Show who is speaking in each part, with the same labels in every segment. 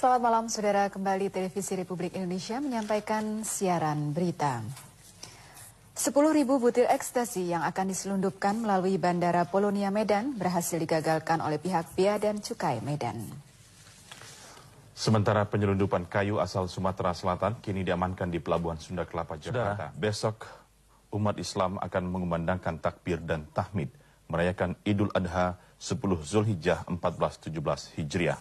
Speaker 1: Selamat malam, saudara. Kembali Televisi Republik Indonesia menyampaikan siaran berita. 10.000 butir ekstasi yang akan diselundupkan melalui Bandara Polonia Medan berhasil digagalkan oleh pihak Bea dan Cukai Medan.
Speaker 2: Sementara penyelundupan kayu asal Sumatera Selatan kini diamankan di Pelabuhan Sunda Kelapa, Jakarta. Sudah. Besok umat Islam akan mengumandangkan takbir dan tahmid, merayakan Idul Adha 10 Zulhijjah 1417 Hijriah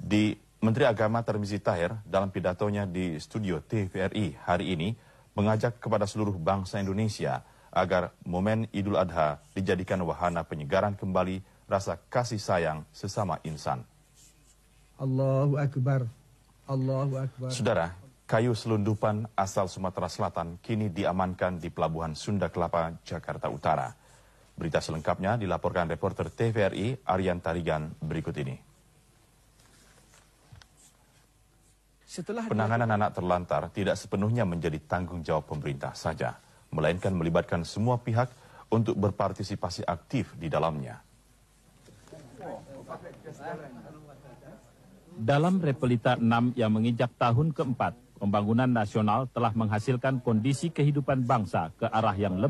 Speaker 2: di Menteri Agama Termizi Tahir dalam pidatonya di studio TVRI hari ini mengajak kepada seluruh bangsa Indonesia agar momen Idul Adha dijadikan wahana penyegaran kembali rasa kasih sayang sesama insan.
Speaker 1: Allahu Akbar. Allahu Akbar.
Speaker 2: Saudara, kayu selundupan asal Sumatera Selatan kini diamankan di Pelabuhan Sunda Kelapa, Jakarta Utara. Berita selengkapnya dilaporkan reporter TVRI Aryan Tarigan berikut ini. Setelah penanganan anak terlantar tidak sepenuhnya menjadi tanggung jawab pemerintah saja, melainkan melibatkan semua pihak untuk berpartisipasi aktif di dalamnya. Dalam Repelita 6 yang menginjak tahun keempat, pembangunan nasional telah menghasilkan kondisi kehidupan bangsa ke arah yang lebih